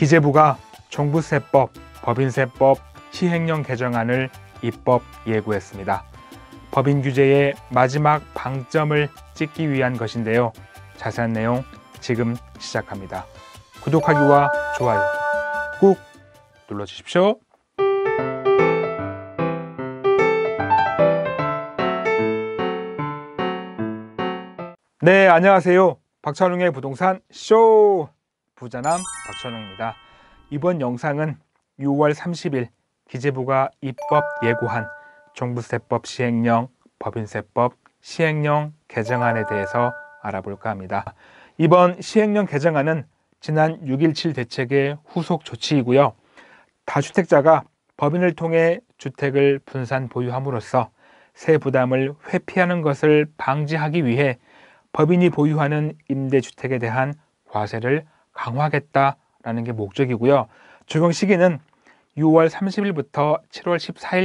기재부가 종부세법, 법인세법, 시행령 개정안을 입법 예고했습니다. 법인 규제의 마지막 방점을 찍기 위한 것인데요. 자세한 내용 지금 시작합니다. 구독하기와 좋아요 꾹 눌러주십시오. 네, 안녕하세요. 박찬웅의 부동산 쇼! 부자남 박천웅입니다. 이번 영상은 6월 30일 기재부가 입법 예고한 종부세법 시행령, 법인세법 시행령 개정안에 대해서 알아볼까 합니다. 이번 시행령 개정안은 지난 6.17 대책의 후속 조치이고요. 다주택자가 법인을 통해 주택을 분산 보유함으로써 세 부담을 회피하는 것을 방지하기 위해 법인이 보유하는 임대주택에 대한 과세를 강화하겠다라는 게 목적이고요. 적용 시기는 6월 30일부터 7월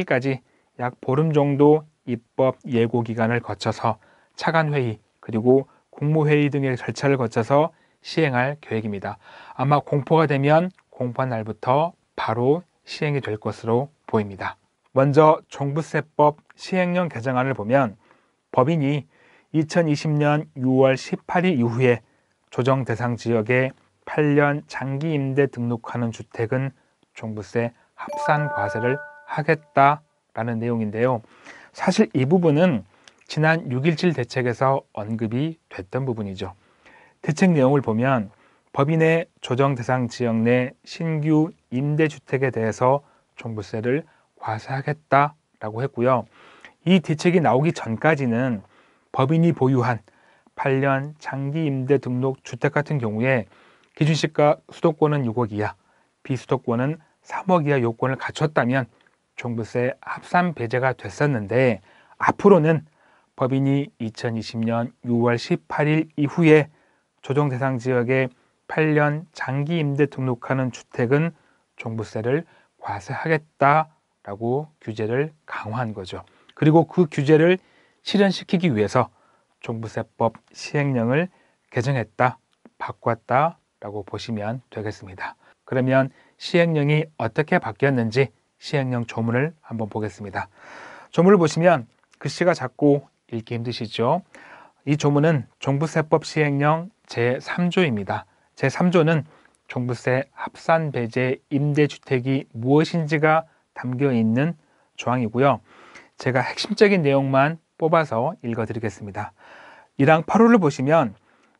14일까지 약 보름 정도 입법 예고 기간을 거쳐서 차관회의 그리고 공무회의 등의 절차를 거쳐서 시행할 계획입니다. 아마 공포가 되면 공포한 날부터 바로 시행이 될 것으로 보입니다. 먼저 종부세법 시행령 개정안을 보면 법인이 2020년 6월 18일 이후에 조정 대상 지역에 8년 장기 임대 등록하는 주택은 종부세 합산 과세를 하겠다라는 내용인데요. 사실 이 부분은 지난 6.17 대책에서 언급이 됐던 부분이죠. 대책 내용을 보면 법인의 조정 대상 지역 내 신규 임대주택에 대해서 종부세를 과세하겠다라고 했고요. 이 대책이 나오기 전까지는 법인이 보유한 8년 장기 임대 등록 주택 같은 경우에 기준시가 수도권은 6억 이하, 비수도권은 3억 이하 요건을 갖췄다면 종부세 합산 배제가 됐었는데 앞으로는 법인이 2020년 6월 18일 이후에 조정 대상 지역에 8년 장기 임대 등록하는 주택은 종부세를 과세하겠다라고 규제를 강화한 거죠. 그리고 그 규제를 실현시키기 위해서 종부세법 시행령을 개정했다, 바꿨다, 라고 보시면 되겠습니다. 그러면 시행령이 어떻게 바뀌었는지 시행령 조문을 한번 보겠습니다. 조문을 보시면 글씨가 작고 읽기 힘드시죠? 이 조문은 종부세법 시행령 제3조입니다. 제3조는 종부세 합산 배제 임대주택이 무엇인지가 담겨 있는 조항이고요. 제가 핵심적인 내용만 뽑아서 읽어드리겠습니다. 이랑 8호를 보시면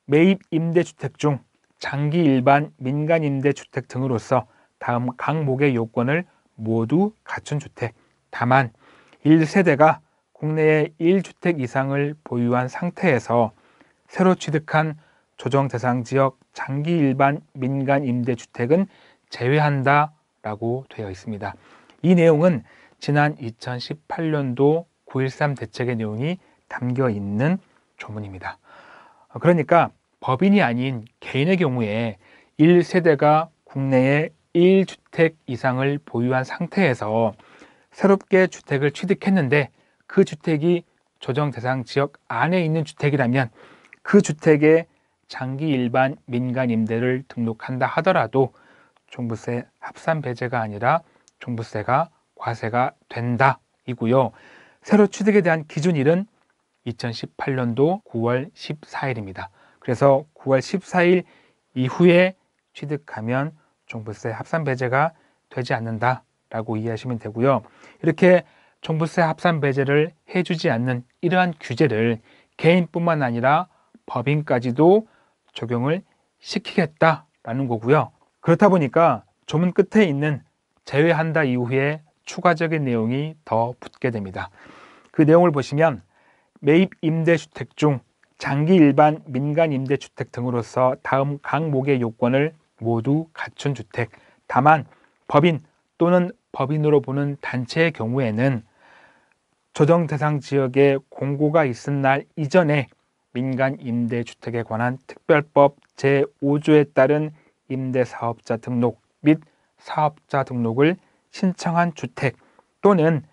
매입 임대주택 중 장기 일반 민간 임대 주택 등으로서 다음 각 목의 요건을 모두 갖춘 주택. 다만 1세대가 국내에 1주택 이상을 보유한 상태에서 새로 취득한 조정 대상 지역 장기 일반 민간 임대 주택은 제외한다라고 되어 있습니다. 이 내용은 지난 2018년도 9.13 대책의 내용이 담겨 있는 조문입니다. 그러니까 법인이 아닌 개인의 경우에 1세대가 국내에 1주택 이상을 보유한 상태에서 새롭게 주택을 취득했는데 그 주택이 조정 대상 지역 안에 있는 주택이라면 그 주택에 장기 일반 민간 임대를 등록한다 하더라도 종부세 합산 배제가 아니라 종부세가 과세가 된다이고요. 새로 취득에 대한 기준일은 2018년도 9월 14일입니다. 그래서 9월 14일 이후에 취득하면 종부세 합산 배제가 되지 않는다라고 이해하시면 되고요. 이렇게 종부세 합산 배제를 해주지 않는 이러한 규제를 개인뿐만 아니라 법인까지도 적용을 시키겠다라는 거고요. 그렇다 보니까 조문 끝에 있는 제외한다 이후에 추가적인 내용이 더 붙게 됩니다. 그 내용을 보시면 매입 임대주택 중 장기 일반 민간 임대주택 등으로서 다음 각목의 요건을 모두 갖춘 주택 다만 법인 또는 법인으로 보는 단체의 경우에는 조정 대상 지역에 공고가 있은 날 이전에 민간 임대주택에 관한 특별법 제5조에 따른 임대사업자 등록 및 사업자 등록을 신청한 주택 또는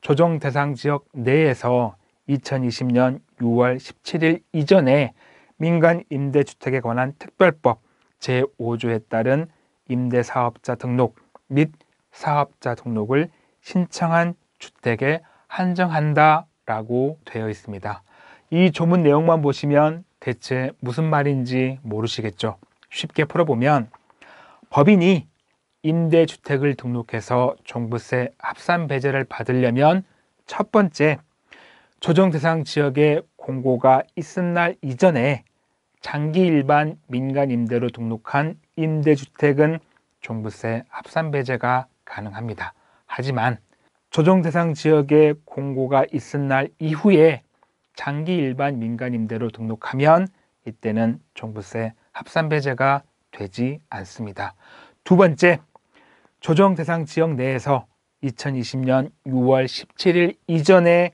조정 대상 지역 내에서 2020년 6월 17일 이전에 민간 임대주택에 관한 특별법 제5조에 따른 임대사업자 등록 및 사업자 등록을 신청한 주택에 한정한다라고 되어 있습니다. 이 조문 내용만 보시면 대체 무슨 말인지 모르시겠죠? 쉽게 풀어보면 법인이 임대주택을 등록해서 종부세 합산 배제를 받으려면 첫 번째 조정 대상 지역에 공고가 있은 날 이전에 장기 일반 민간 임대로 등록한 임대주택은 종부세 합산 배제가 가능합니다. 하지만 조정 대상 지역에 공고가 있은 날 이후에 장기 일반 민간 임대로 등록하면 이때는 종부세 합산 배제가 되지 않습니다. 두 번째, 조정 대상 지역 내에서 2020년 6월 17일 이전에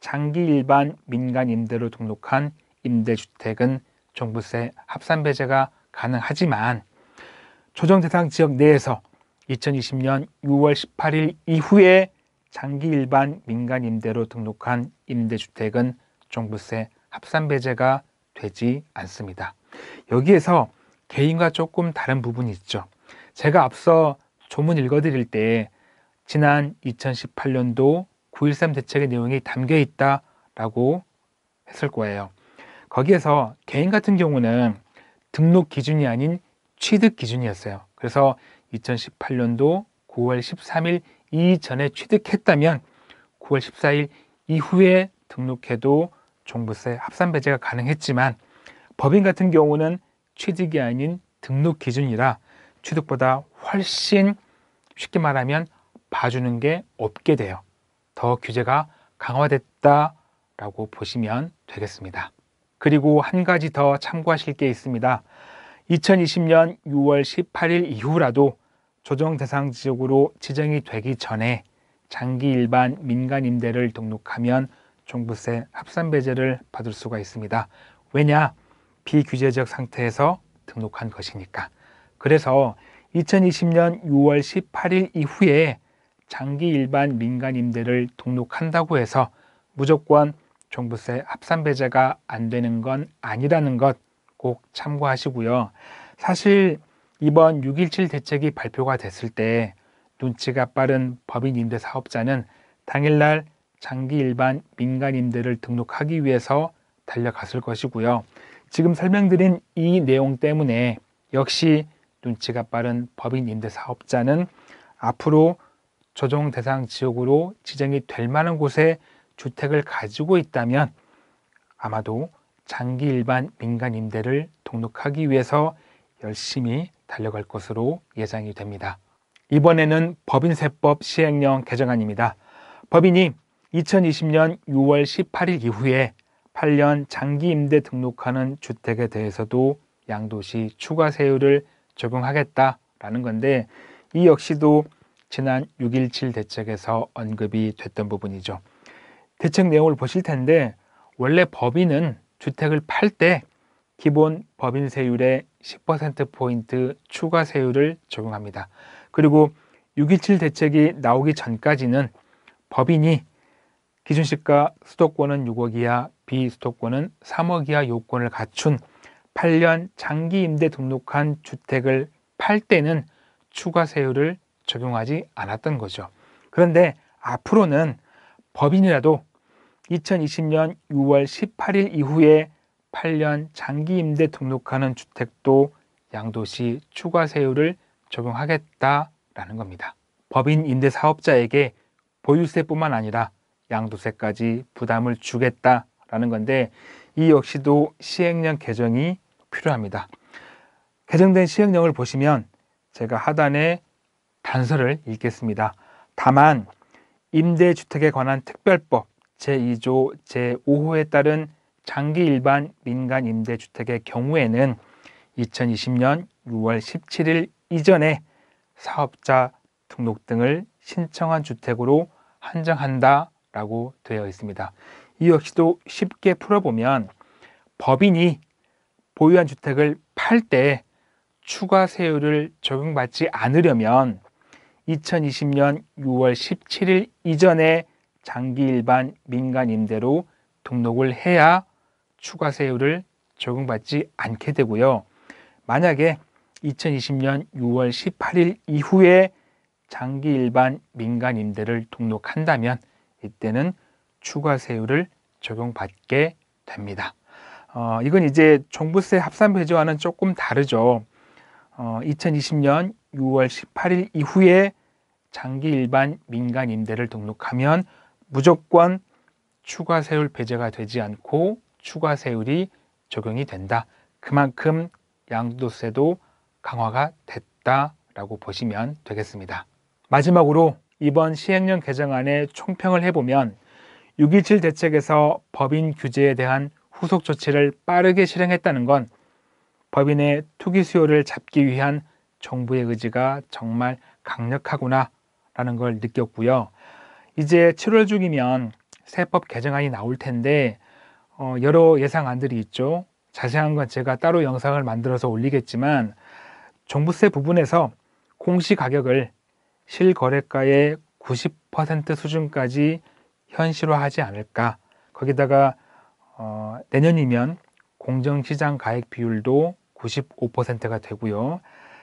장기 일반 민간임대로 등록한 임대주택은 종부세 합산 배제가 가능하지만 조정 대상 지역 내에서 2020년 6월 18일 이후에 장기 일반 민간 임대로 등록한 임대주택은 종부세 합산 배제가 되지 않습니다. 여기에서 개인과 조금 다른 부분이 있죠. 제가 앞서 조문 읽어드릴 때 지난 2018년도 9.13 대책의 내용이 담겨 있다라고 했을 거예요. 거기에서 개인 같은 경우는 등록 기준이 아닌 취득 기준이었어요. 그래서 2018년도 9월 13일 이전에 취득했다면 9월 14일 이후에 등록해도 종부세 합산 배제가 가능했지만 법인 같은 경우는 취득이 아닌 등록 기준이라 취득보다 훨씬 쉽게 말하면 봐주는 게 없게 돼요. 더 규제가 강화됐다라고 보시면 되겠습니다. 그리고 한 가지 더 참고하실 게 있습니다. 2020년 6월 18일 이후라도 조정 대상 지역으로 지정이 되기 전에 장기 일반 민간 임대를 등록하면 종부세 합산 배제를 받을 수가 있습니다. 왜냐? 비규제적 상태에서 등록한 것이니까. 그래서 2020년 6월 18일 이후에 장기 일반 민간 임대를 등록한다고 해서 무조건 종부세 합산 배제가 안 되는 건 아니라는 것 꼭 참고하시고요. 사실 이번 6.17 대책이 발표가 됐을 때 눈치가 빠른 법인 임대 사업자는 당일날 장기 일반 민간 임대를 등록하기 위해서 달려갔을 것이고요. 지금 설명드린 이 내용 때문에 역시 눈치가 빠른 법인 임대 사업자는 앞으로 조정 대상 지역으로 지정이 될 만한 곳에 주택을 가지고 있다면 아마도 장기 일반 민간 임대를 등록하기 위해서 열심히 달려갈 것으로 예상이 됩니다. 이번에는 법인세법 시행령 개정안입니다. 법인이 2020년 6월 18일 이후에 8년 장기 임대 등록하는 주택에 대해서도 양도시 추가 세율을 적용하겠다라는 건데 이 역시도 지난 6.17 대책에서 언급이 됐던 부분이죠. 대책 내용을 보실 텐데 원래 법인은 주택을 팔 때 기본 법인세율의 10%포인트 추가 세율을 적용합니다. 그리고 6.17 대책이 나오기 전까지는 법인이 기준시가 수도권은 6억 이하, 비수도권은 3억 이하 요건을 갖춘 8년 장기 임대 등록한 주택을 팔 때는 추가 세율을 적용하지 않았던 거죠. 그런데 앞으로는 법인이라도 2020년 6월 18일 이후에 8년 장기 임대 등록하는 주택도 양도시 추가 세율을 적용하겠다라는 겁니다. 법인 임대 사업자에게 보유세뿐만 아니라 양도세까지 부담을 주겠다라는 건데 이 역시도 시행령 개정이 필요합니다. 개정된 시행령을 보시면 제가 하단에 단서를 읽겠습니다. 다만 임대주택에 관한 특별법 제2조 제5호에 따른 장기 일반 민간 임대주택의 경우에는 2020년 6월 17일 이전에 사업자 등록 등을 신청한 주택으로 한정한다라고 되어 있습니다. 이 역시도 쉽게 풀어보면 법인이 보유한 주택을 팔 때 추가 세율을 적용받지 않으려면 2020년 6월 17일 이전에 장기 일반 민간 임대로 등록을 해야 추가 세율을 적용받지 않게 되고요. 만약에 2020년 6월 18일 이후에 장기 일반 민간 임대를 등록한다면 이때는 추가 세율을 적용받게 됩니다. 어, 이건 이제 종부세 합산 배제와는 조금 다르죠. 어, 2020년 6월 18일 이후에 장기 일반 민간 임대를 등록하면 무조건 추가 세율 배제가 되지 않고 추가 세율이 적용이 된다. 그만큼 양도세도 강화가 됐다라고 보시면 되겠습니다. 마지막으로 이번 시행령 개정안의 총평을 해보면 6.27 대책에서 법인 규제에 대한 후속 조치를 빠르게 실행했다는 건 법인의 투기 수요를 잡기 위한 정부의 의지가 정말 강력하구나 라는 걸 느꼈고요. 이제 7월 중이면 세법 개정안이 나올 텐데 어, 여러 예상안들이 있죠. 자세한 건 제가 따로 영상을 만들어서 올리겠지만 종부세 부분에서 공시가격을 실거래가의 90% 수준까지 현실화하지 않을까. 거기다가 어, 내년이면 공정시장 가액 비율도 95%가 되고요.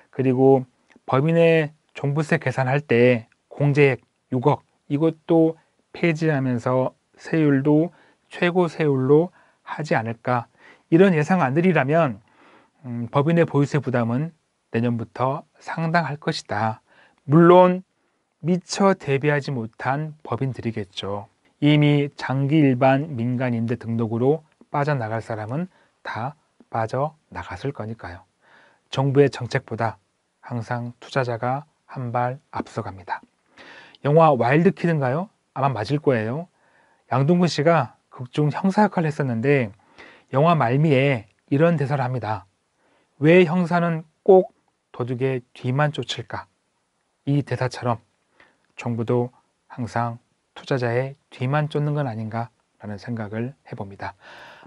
그리고 법인의 종부세 계산할 때 공제액 6억 이것도 폐지하면서 세율도 최고 세율로 하지 않을까 이런 예상 안들이라면 음, 법인의 보유세 부담은 내년부터 상당할 것이다. 물론 미처 대비하지 못한 법인들이겠죠. 이미 장기 일반 민간 임대 등록으로 빠져나갈 사람은 다 빠져나갔을 거니까요. 정부의 정책보다 항상 투자자가 한 발 앞서갑니다. 영화 와일드키든가요? 아마 맞을 거예요. 양동근 씨가 극중 형사 역할을 했었는데 영화 말미에 이런 대사를 합니다. 왜 형사는 꼭 도둑의 뒤만 쫓을까? 이 대사처럼 정부도 항상 투자자의 뒤만 쫓는 건 아닌가라는 생각을 해봅니다.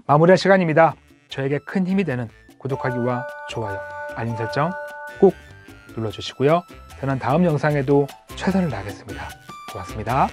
마무리할 시간입니다. 저에게 큰 힘이 되는 구독하기와 좋아요, 알림 설정 꼭 눌러주시고요. 저는 다음 영상에도 최선을 다하겠습니다. 고맙습니다.